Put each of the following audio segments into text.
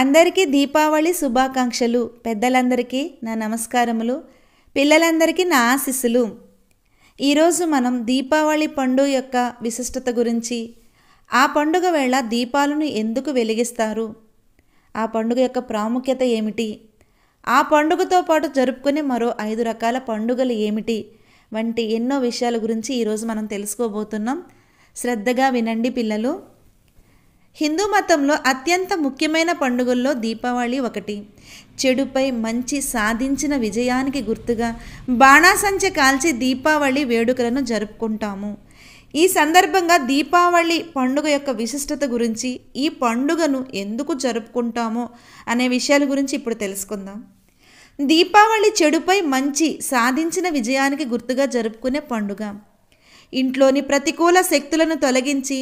అందరికీ దీపావళి శుభాకాంక్షలు పెద్దలందరికీ నా నమస్కారములు పిల్లలందరికీ నా ఆశిస్సులు ఈరోజు మనం దీపావళి పండుగ యొక్క విశిష్టత గురించి ఆ పండుగ వేళ దీపాలను ఎందుకు వెలిగిస్తారు ఆ పండుగ యొక్క ప్రాముఖ్యత ఏమిటి ఆ పండుగతో పాటు జరుపుకునే మరో ఐదు రకాల పండుగలు ఏమిటి వంటి ఎన్నో విషయాల గురించి ఈరోజు మనం తెలుసుకోబోతున్నాం శ్రద్ధగా వినండి పిల్లలు హిందూ మతంలో అత్యంత ముఖ్యమైన పండుగల్లో దీపావళి ఒకటి చెడుపై మంచి సాధించిన విజయానికి గుర్తుగా బాణాసంచె కాల్చి దీపావళి వేడుకలను జరుపుకుంటాము ఈ సందర్భంగా దీపావళి పండుగ యొక్క విశిష్టత గురించి ఈ పండుగను ఎందుకు జరుపుకుంటామో అనే విషయాల గురించి ఇప్పుడు తెలుసుకుందాం దీపావళి చెడుపై మంచి సాధించిన విజయానికి గుర్తుగా జరుపుకునే పండుగ ఇంట్లోని ప్రతికూల శక్తులను తొలగించి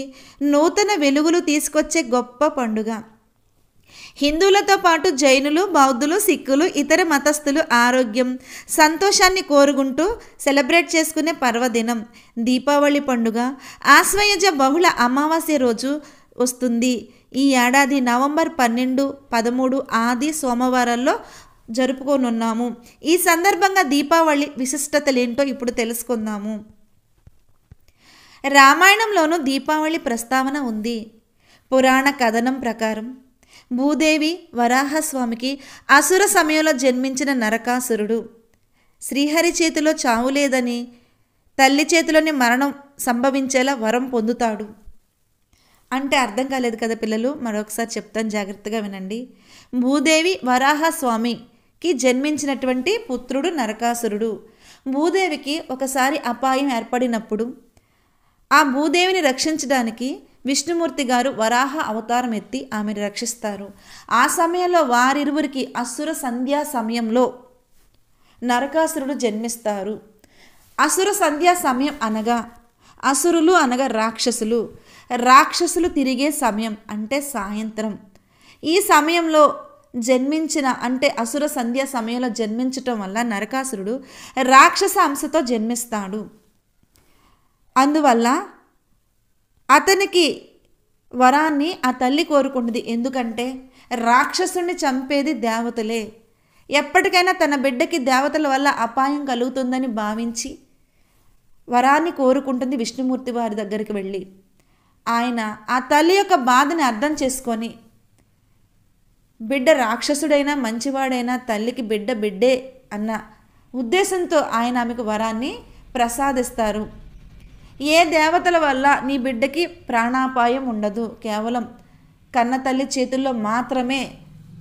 నూతన వెలుగులు తీసుకొచ్చే గొప్ప పండుగ హిందువులతో పాటు జైనులు బౌద్ధులు సిక్కులు ఇతర మతస్థులు ఆరోగ్యం సంతోషాన్ని కోరుకుంటూ సెలబ్రేట్ చేసుకునే పర్వదినం దీపావళి పండుగ ఆశ్వయుజ బహుళ అమావాస్య రోజు వస్తుంది ఈ ఏడాది నవంబర్ పన్నెండు పదమూడు ఆది సోమవారాల్లో జరుపుకోనున్నాము ఈ సందర్భంగా దీపావళి విశిష్టతలేంటో ఇప్పుడు తెలుసుకుందాము రామాయణంలోనూ దీపావళి ప్రస్తావన ఉంది పురాణ కథనం ప్రకారం భూదేవి వరాహస్వామికి అసుర సమయంలో జన్మించిన నరకాసురుడు శ్రీహరి చేతిలో చావు లేదని తల్లి చేతిలోని మరణం సంభవించేలా వరం పొందుతాడు అంటే అర్థం కాలేదు కదా పిల్లలు మరొకసారి చెప్తాను జాగ్రత్తగా వినండి భూదేవి వరాహస్వామికి జన్మించినటువంటి పుత్రుడు నరకాసురుడు భూదేవికి ఒకసారి అపాయం ఏర్పడినప్పుడు ఆ భూదేవిని రక్షించడానికి విష్ణుమూర్తి గారు వరాహ అవతారం ఎత్తి ఆమెను రక్షిస్తారు ఆ సమయంలో వారిరువురికి అసుర సంధ్యా సమయంలో నరకాసురుడు జన్మిస్తారు అసుర సంధ్యా సమయం అనగా అసురులు అనగా రాక్షసులు రాక్షసులు తిరిగే సమయం అంటే సాయంత్రం ఈ సమయంలో జన్మించిన అంటే అసుర సంధ్యా సమయంలో జన్మించటం వల్ల నరకాసురుడు రాక్షస అంశతో జన్మిస్తాడు అందువల్ల అతనికి వరాన్ని ఆ తల్లి కోరుకున్నది ఎందుకంటే రాక్షసుని చంపేది దేవతలే ఎప్పటికైనా తన బిడ్డకి దేవతల వల్ల అపాయం కలుగుతుందని భావించి వరాన్ని కోరుకుంటుంది విష్ణుమూర్తి వారి దగ్గరికి వెళ్ళి ఆయన ఆ తల్లి యొక్క బాధని అర్థం చేసుకొని బిడ్డ రాక్షసుడైనా మంచివాడైనా తల్లికి బిడ్డ బిడ్డే అన్న ఉద్దేశంతో ఆయన ఆమెకు వరాన్ని ప్రసాదిస్తారు ఏ దేవతల వల్ల నీ బిడ్డకి ప్రాణాపాయం ఉండదు కేవలం కన్న తల్లి చేతుల్లో మాత్రమే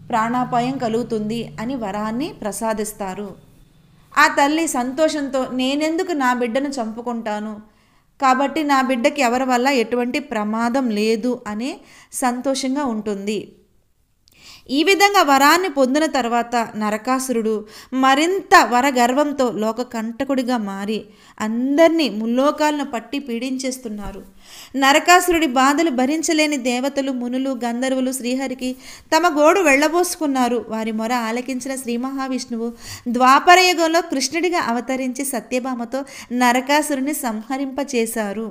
ప్రాణాపాయం కలుగుతుంది అని వరాన్ని ప్రసాదిస్తారు ఆ తల్లి సంతోషంతో నేనెందుకు నా బిడ్డను చంపుకుంటాను కాబట్టి నా బిడ్డకి ఎవరి వల్ల ఎటువంటి ప్రమాదం లేదు అనే సంతోషంగా ఉంటుంది ఈ విధంగా వరాన్ని పొందిన తర్వాత నరకాసురుడు మరింత వరగర్వంతో లోక కంటకుడిగా మారి అందరినీ ముల్లోకాలను పట్టి పీడించేస్తున్నారు నరకాసురుడి బాధలు భరించలేని దేవతలు మునులు గంధర్వులు శ్రీహరికి తమ గోడు వెళ్ళబోసుకున్నారు వారి మొర ఆలకించిన శ్రీ మహావిష్ణువు ద్వాపరయుగంలో కృష్ణుడిగా అవతరించి సత్యభామతో నరకాసురుని సంహరింపచేశారు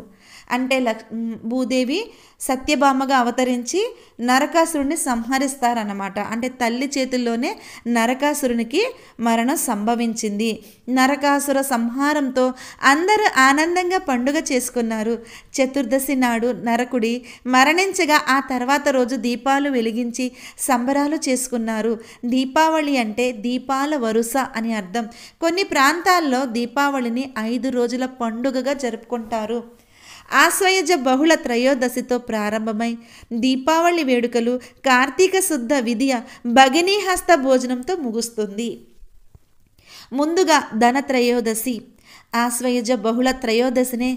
అంటే లక్ష్ భూదేవి సత్యభామగా అవతరించి నరకాసురుణ్ణి సంహరిస్తారన్నమాట అంటే తల్లి చేతుల్లోనే నరకాసురునికి మరణం సంభవించింది నరకాసుర సంహారంతో అందరూ ఆనందంగా పండుగ చేసుకున్నారు చతుర్దశి నాడు నరకుడి మరణించగా ఆ తర్వాత రోజు దీపాలు వెలిగించి సంబరాలు చేసుకున్నారు దీపావళి అంటే దీపాల వరుస అని అర్థం కొన్ని ప్రాంతాల్లో దీపావళిని ఐదు రోజుల పండుగగా జరుపుకుంటారు ఆశ్వయజ బహుళ త్రయోదశితో ప్రారంభమై దీపావళి వేడుకలు కార్తీక శుద్ధ విధియ భగినీహస్త భోజనంతో ముగుస్తుంది ముందుగా ధనత్రయోదశి ఆశ్వయుజ బహుళ త్రయోదశిని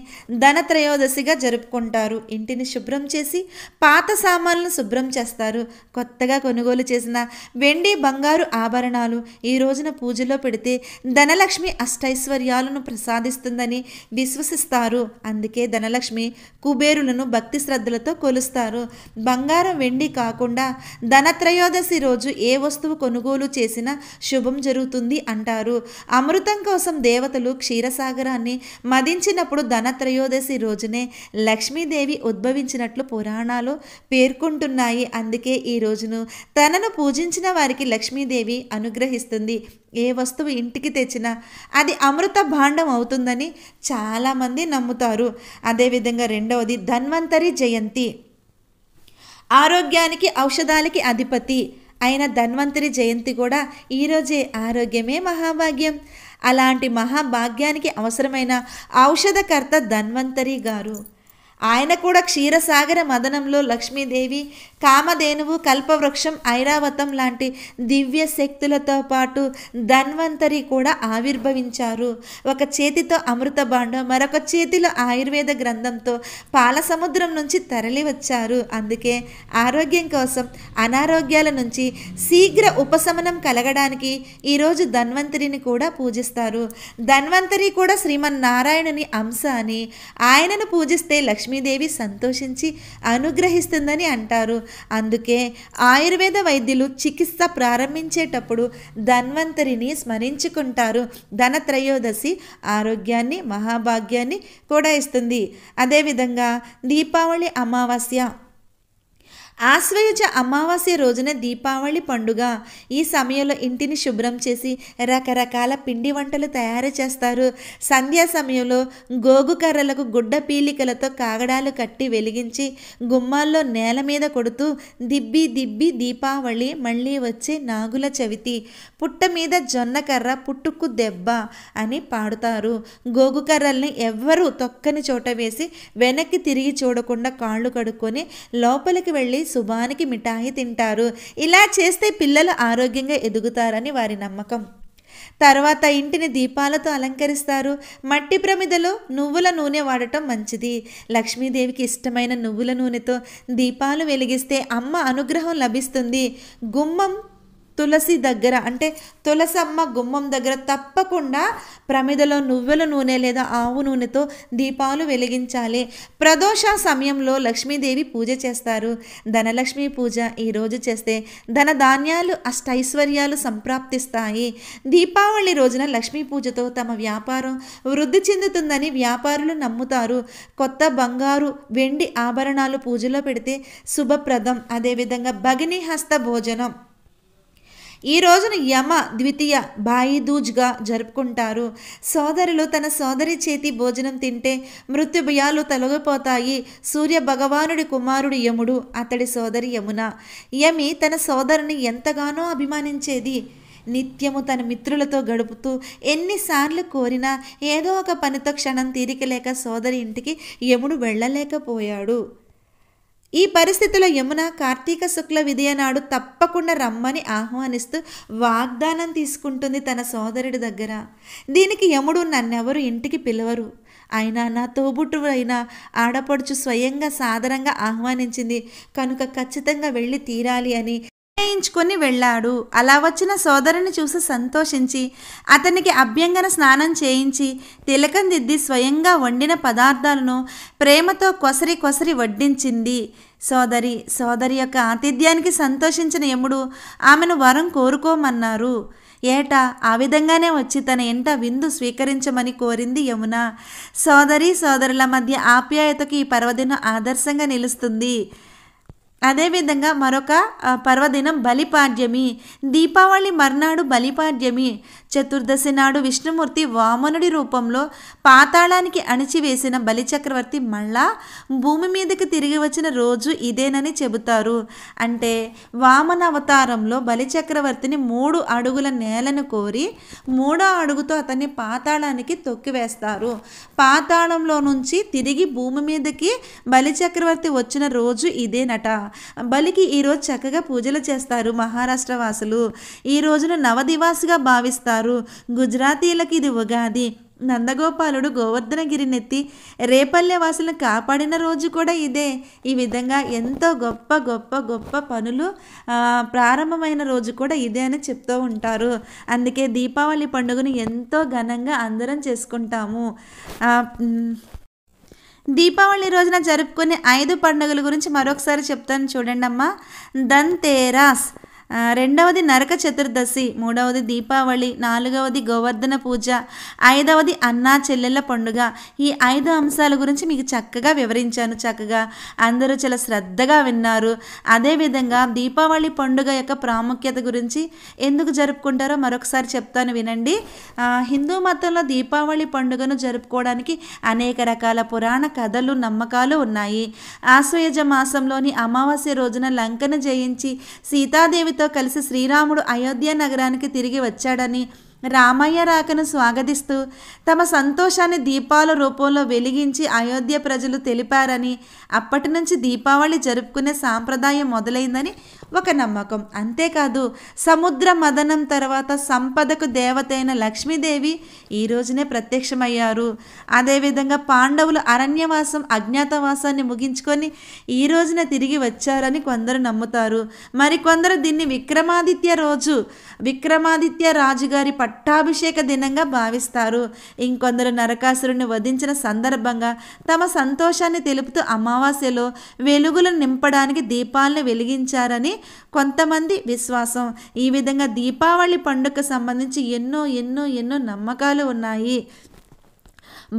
ధన త్రయోదశిగా జరుపుకుంటారు ఇంటిని శుభ్రం చేసి పాత సామాన్లను శుభ్రం చేస్తారు కొత్తగా కొనుగోలు చేసిన వెండి బంగారు ఆభరణాలు ఈ రోజున పూజలో పెడితే ధనలక్ష్మి అష్టైశ్వర్యాలను ప్రసాదిస్తుందని విశ్వసిస్తారు అందుకే ధనలక్ష్మి కుబేరులను భక్తి శ్రద్ధలతో కొలుస్తారు బంగారం వెండి కాకుండా ధనత్రయోదశి రోజు ఏ వస్తువు కొనుగోలు చేసినా శుభం జరుగుతుంది అంటారు అమృతం కోసం దేవతలు క్షీరసా సాగరాన్ని మదించినప్పుడు ధనత్రయోదశి రోజునే లక్ష్మీదేవి ఉద్భవించినట్లు పురాణాలు పేర్కొంటున్నాయి అందుకే ఈ రోజును తనను పూజించిన వారికి లక్ష్మీదేవి అనుగ్రహిస్తుంది ఏ వస్తువు ఇంటికి తెచ్చినా అది అమృత భాండం అవుతుందని చాలామంది నమ్ముతారు అదేవిధంగా రెండవది ధన్వంతరి జయంతి ఆరోగ్యానికి ఔషధాలకి అధిపతి అయిన ధన్వంతరి జయంతి కూడా ఈరోజే ఆరోగ్యమే మహాభాగ్యం అలాంటి మహాభాగ్యానికి అవసరమైన ఔషధకర్త ధన్వంతరి గారు ఆయన కూడా క్షీరసాగర మదనంలో లక్ష్మీదేవి కామధేనువు కల్పవృక్షం ఐరావతం లాంటి దివ్య శక్తులతో పాటు ధన్వంతరి కూడా ఆవిర్భవించారు ఒక చేతితో అమృత బాండం మరొక చేతిలో ఆయుర్వేద గ్రంథంతో పాలసముద్రం నుంచి తరలి వచ్చారు అందుకే ఆరోగ్యం కోసం అనారోగ్యాల నుంచి శీఘ్ర ఉపశమనం కలగడానికి ఈరోజు ధన్వంతరిని కూడా పూజిస్తారు ధన్వంతరి కూడా శ్రీమన్నారాయణుని అంశ అని ఆయనను పూజిస్తే లక్ష్మీ లక్ష్మీదేవి సంతోషించి అనుగ్రహిస్తుందని అంటారు అందుకే ఆయుర్వేద వైద్యులు చికిత్స ప్రారంభించేటప్పుడు ధన్వంతరిని స్మరించుకుంటారు ధనత్రయోదశి ఆరోగ్యాన్ని మహాభాగ్యాన్ని కూడా ఇస్తుంది అదేవిధంగా దీపావళి అమావాస్య ఆశ్వయుజ అమావాస్య రోజున దీపావళి పండుగ ఈ సమయంలో ఇంటిని శుభ్రం చేసి రకరకాల పిండి వంటలు తయారు చేస్తారు సంధ్యా సమయంలో గోగు కర్రలకు గుడ్డ పీలికలతో కాగడాలు కట్టి వెలిగించి గుమ్మాల్లో నేల మీద కొడుతూ దిబ్బి దిబ్బి దీపావళి మళ్ళీ వచ్చే నాగుల చవితి పుట్ట మీద జొన్నకర్ర పుట్టుకు దెబ్బ అని పాడుతారు గోగు కర్రల్ని ఎవ్వరూ తొక్కని చోట వేసి వెనక్కి తిరిగి చూడకుండా కాళ్ళు కడుక్కొని లోపలికి వెళ్ళి శుభానికి మిఠాయి తింటారు ఇలా చేస్తే పిల్లలు ఆరోగ్యంగా ఎదుగుతారని వారి నమ్మకం తర్వాత ఇంటిని దీపాలతో అలంకరిస్తారు మట్టి ప్రమిదలో నువ్వుల నూనె వాడటం మంచిది లక్ష్మీదేవికి ఇష్టమైన నువ్వుల నూనెతో దీపాలు వెలిగిస్తే అమ్మ అనుగ్రహం లభిస్తుంది గుమ్మం తులసి దగ్గర అంటే తులసమ్మ గుమ్మం దగ్గర తప్పకుండా ప్రమిదలో నువ్వుల నూనె లేదా ఆవు నూనెతో దీపాలు వెలిగించాలి ప్రదోష సమయంలో లక్ష్మీదేవి పూజ చేస్తారు ధనలక్ష్మి పూజ ఈరోజు చేస్తే ధన ధాన్యాలు అష్టైశ్వర్యాలు సంప్రాప్తిస్తాయి దీపావళి రోజున లక్ష్మీ పూజతో తమ వ్యాపారం వృద్ధి చెందుతుందని వ్యాపారులు నమ్ముతారు కొత్త బంగారు వెండి ఆభరణాలు పూజలో పెడితే శుభప్రదం అదేవిధంగా భగిని హస్త భోజనం ఈ రోజున యమ ద్వితీయ భాయిదూజ్గా జరుపుకుంటారు సోదరులు తన సోదరి చేతి భోజనం తింటే మృత్యుభయాలు తొలగిపోతాయి సూర్య భగవానుడి కుమారుడు యముడు అతడి సోదరి యమున యమి తన సోదరుని ఎంతగానో అభిమానించేది నిత్యము తన మిత్రులతో గడుపుతూ ఎన్నిసార్లు కోరినా ఏదో ఒక పనితో క్షణం తీరికలేక సోదరి ఇంటికి యముడు వెళ్ళలేకపోయాడు ఈ పరిస్థితిలో యమున కార్తీక శుక్ల విదయ నాడు తప్పకుండా రమ్మని ఆహ్వానిస్తూ వాగ్దానం తీసుకుంటుంది తన సోదరుడి దగ్గర దీనికి యముడు నన్నెవరు ఇంటికి పిలవరు అయినా నా తోబుట్టు అయినా ఆడపడుచు స్వయంగా సాదరంగా ఆహ్వానించింది కనుక ఖచ్చితంగా వెళ్ళి తీరాలి అని నిర్ణయించుకొని వెళ్ళాడు అలా వచ్చిన సోదరుని చూసి సంతోషించి అతనికి అభ్యంగన స్నానం చేయించి తిలకం దిద్ది స్వయంగా వండిన పదార్థాలను ప్రేమతో కొసరి కొసరి వడ్డించింది సోదరి సోదరి యొక్క ఆతిథ్యానికి సంతోషించిన యముడు ఆమెను వరం కోరుకోమన్నారు ఏటా ఆ విధంగానే వచ్చి తన ఎంట విందు స్వీకరించమని కోరింది యమున సోదరి సోదరుల మధ్య ఆప్యాయతకు ఈ పర్వదినం ఆదర్శంగా నిలుస్తుంది అదేవిధంగా మరొక పర్వదినం బలిపాడ్యమి దీపావళి మర్నాడు బలిపాడ్యమి చతుర్దశి నాడు విష్ణుమూర్తి వామనుడి రూపంలో పాతాళానికి అణిచివేసిన బలిచక్రవర్తి మళ్ళా భూమి మీదకి తిరిగి వచ్చిన రోజు ఇదేనని చెబుతారు అంటే వామన అవతారంలో బలిచక్రవర్తిని మూడు అడుగుల నేలను కోరి మూడో అడుగుతో అతన్ని పాతాళానికి తొక్కివేస్తారు పాతాళంలో నుంచి తిరిగి భూమి మీదకి బలిచక్రవర్తి వచ్చిన రోజు ఇదేనట బలికి ఈరోజు చక్కగా పూజలు చేస్తారు మహారాష్ట్ర వాసులు ఈ రోజును నవదివాస్గా భావిస్తారు గుజరాతీలకు ఇది ఉగాది నందగోపాలుడు గోవర్ధనగిరి నెత్తి రేపల్లె వాసులను కాపాడిన రోజు కూడా ఇదే ఈ విధంగా ఎంతో గొప్ప గొప్ప గొప్ప పనులు ప్రారంభమైన రోజు కూడా ఇదే అని చెప్తూ ఉంటారు అందుకే దీపావళి పండుగను ఎంతో ఘనంగా అందరం చేసుకుంటాము దీపావళి రోజున జరుపుకునే ఐదు పండుగల గురించి మరొకసారి చెప్తాను చూడండి అమ్మా దంతేరాస్ రెండవది నరక చతుర్దశి మూడవది దీపావళి నాలుగవది గోవర్ధన పూజ ఐదవది అన్నా చెల్లెళ్ళ పండుగ ఈ ఐదు అంశాల గురించి మీకు చక్కగా వివరించాను చక్కగా అందరూ చాలా శ్రద్ధగా విన్నారు అదేవిధంగా దీపావళి పండుగ యొక్క ప్రాముఖ్యత గురించి ఎందుకు జరుపుకుంటారో మరొకసారి చెప్తాను వినండి హిందూ మతంలో దీపావళి పండుగను జరుపుకోవడానికి అనేక రకాల పురాణ కథలు నమ్మకాలు ఉన్నాయి ఆశ్వయజ మాసంలోని అమావాస్య రోజున లంకను జయించి సీతాదేవి వీరితో కలిసి శ్రీరాముడు అయోధ్య నగరానికి తిరిగి వచ్చాడని రామయ్య రాకను స్వాగతిస్తూ తమ సంతోషాన్ని దీపాల రూపంలో వెలిగించి అయోధ్య ప్రజలు తెలిపారని అప్పటి నుంచి దీపావళి జరుపుకునే సాంప్రదాయం మొదలైందని ఒక నమ్మకం అంతేకాదు సముద్ర మదనం తర్వాత సంపదకు దేవతైన లక్ష్మీదేవి ఈ రోజునే ప్రత్యక్షమయ్యారు అదేవిధంగా పాండవులు అరణ్యవాసం అజ్ఞాతవాసాన్ని ముగించుకొని ఈ రోజున తిరిగి వచ్చారని కొందరు నమ్ముతారు మరికొందరు దీన్ని విక్రమాదిత్య రోజు విక్రమాదిత్య రాజుగారి పట్ట పట్టాభిషేక దినంగా భావిస్తారు ఇంకొందరు నరకాసురుని వధించిన సందర్భంగా తమ సంతోషాన్ని తెలుపుతూ అమావాస్యలో వెలుగులను నింపడానికి దీపాలను వెలిగించారని కొంతమంది విశ్వాసం ఈ విధంగా దీపావళి పండుగకు సంబంధించి ఎన్నో ఎన్నో ఎన్నో నమ్మకాలు ఉన్నాయి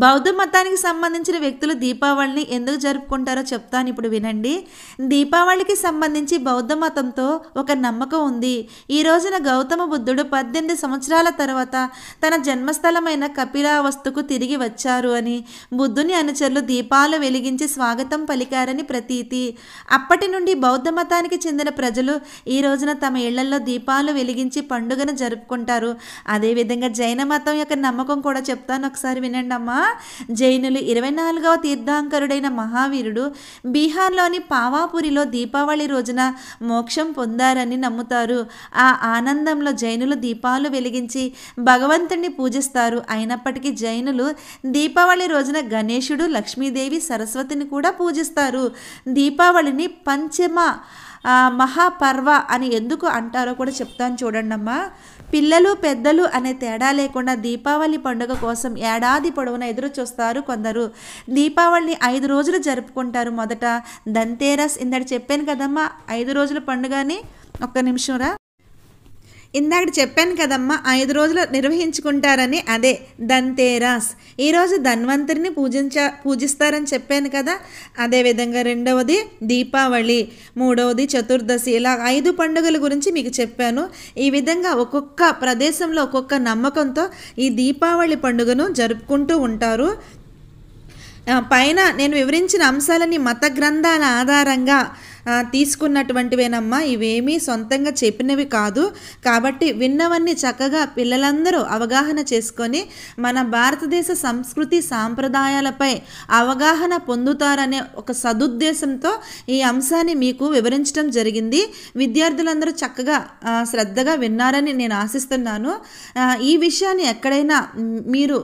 బౌద్ధ మతానికి సంబంధించిన వ్యక్తులు దీపావళిని ఎందుకు జరుపుకుంటారో చెప్తాను ఇప్పుడు వినండి దీపావళికి సంబంధించి బౌద్ధ మతంతో ఒక నమ్మకం ఉంది ఈ రోజున గౌతమ బుద్ధుడు పద్దెనిమిది సంవత్సరాల తర్వాత తన జన్మస్థలమైన కపిలావస్తుకు తిరిగి వచ్చారు అని బుద్ధుని అనుచరులు దీపాలు వెలిగించి స్వాగతం పలికారని ప్రతీతి అప్పటి నుండి బౌద్ధ మతానికి చెందిన ప్రజలు ఈ రోజున తమ ఇళ్లలో దీపాలు వెలిగించి పండుగను జరుపుకుంటారు అదేవిధంగా జైన మతం యొక్క నమ్మకం కూడా చెప్తాను ఒకసారి వినండి అమ్మా జైనులు ఇరవై నాలుగవ తీర్థాంకరుడైన మహావీరుడు బీహార్లోని పావాపురిలో దీపావళి రోజున మోక్షం పొందారని నమ్ముతారు ఆ ఆనందంలో జైనులు దీపాలు వెలిగించి భగవంతుణ్ణి పూజిస్తారు అయినప్పటికీ జైనులు దీపావళి రోజున గణేశుడు లక్ష్మీదేవి సరస్వతిని కూడా పూజిస్తారు దీపావళిని పంచమ మహాపర్వ అని ఎందుకు అంటారో కూడా చెప్తాను చూడండి పిల్లలు పెద్దలు అనే తేడా లేకుండా దీపావళి పండుగ కోసం ఏడాది పొడవునా ఎదురు చూస్తారు కొందరు దీపావళిని ఐదు రోజులు జరుపుకుంటారు మొదట దంతేరస్ ఇందడు చెప్పాను కదమ్మా ఐదు రోజుల పండుగని ఒక్క నిమిషం రా ఇందాక చెప్పాను కదమ్మా ఐదు రోజులు నిర్వహించుకుంటారని అదే ధన్తేరాస్ ఈరోజు ధన్వంతరిని పూజించ పూజిస్తారని చెప్పాను కదా అదేవిధంగా రెండవది దీపావళి మూడవది చతుర్దశి ఇలా ఐదు పండుగల గురించి మీకు చెప్పాను ఈ విధంగా ఒక్కొక్క ప్రదేశంలో ఒక్కొక్క నమ్మకంతో ఈ దీపావళి పండుగను జరుపుకుంటూ ఉంటారు పైన నేను వివరించిన అంశాలని మత గ్రంథాల ఆధారంగా తీసుకున్నటువంటివేనమ్మా ఇవేమీ సొంతంగా చెప్పినవి కాదు కాబట్టి విన్నవన్నీ చక్కగా పిల్లలందరూ అవగాహన చేసుకొని మన భారతదేశ సంస్కృతి సాంప్రదాయాలపై అవగాహన పొందుతారనే ఒక సదుద్దేశంతో ఈ అంశాన్ని మీకు వివరించడం జరిగింది విద్యార్థులందరూ చక్కగా శ్రద్ధగా విన్నారని నేను ఆశిస్తున్నాను ఈ విషయాన్ని ఎక్కడైనా మీరు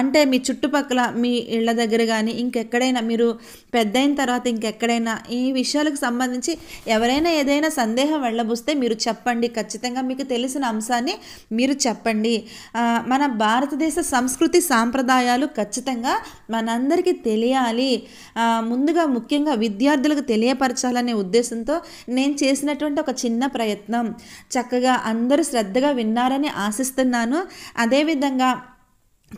అంటే మీ చుట్టుపక్కల మీ ఇళ్ళ దగ్గర కానీ ఇంకెక్కడైనా మీరు పెద్దయిన తర్వాత ఇంకెక్కడైనా ఈ విషయాలకు సంబంధించి ఎవరైనా ఏదైనా సందేహం వెళ్ళబూస్తే మీరు చెప్పండి ఖచ్చితంగా మీకు తెలిసిన అంశాన్ని మీరు చెప్పండి మన భారతదేశ సంస్కృతి సాంప్రదాయాలు ఖచ్చితంగా మనందరికీ తెలియాలి ముందుగా ముఖ్యంగా విద్యార్థులకు తెలియపరచాలనే ఉద్దేశంతో నేను చేసినటువంటి ఒక చిన్న ప్రయత్నం చక్కగా అందరూ శ్రద్ధగా విన్నారని ఆశిస్తున్నాను అదేవిధంగా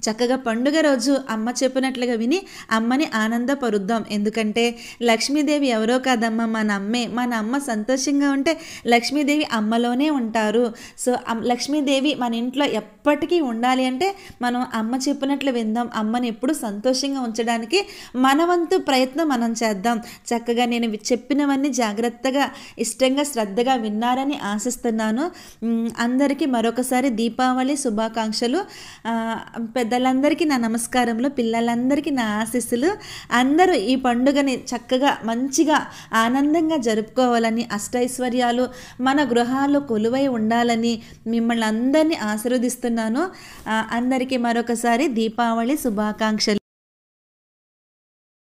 చక్కగా పండుగ రోజు అమ్మ చెప్పినట్లుగా విని అమ్మని ఆనందపరుద్దాం ఎందుకంటే లక్ష్మీదేవి ఎవరో కాదమ్మ మన అమ్మే మన అమ్మ సంతోషంగా ఉంటే లక్ష్మీదేవి అమ్మలోనే ఉంటారు సో లక్ష్మీదేవి మన ఇంట్లో ఎప్పటికీ ఉండాలి అంటే మనం అమ్మ చెప్పినట్లు విందాం అమ్మని ఎప్పుడు సంతోషంగా ఉంచడానికి మన వంతు ప్రయత్నం మనం చేద్దాం చక్కగా నేను చెప్పినవన్నీ జాగ్రత్తగా ఇష్టంగా శ్రద్ధగా విన్నారని ఆశిస్తున్నాను అందరికీ మరొకసారి దీపావళి శుభాకాంక్షలు పెద్దలందరికీ నా నమస్కారంలో పిల్లలందరికీ నా ఆశీస్సులు అందరూ ఈ పండుగని చక్కగా మంచిగా ఆనందంగా జరుపుకోవాలని అష్టైశ్వర్యాలు మన గృహాల్లో కొలువై ఉండాలని మిమ్మల్ని అందరినీ ఆశీర్వదిస్తున్నాను అందరికీ మరొకసారి దీపావళి శుభాకాంక్షలు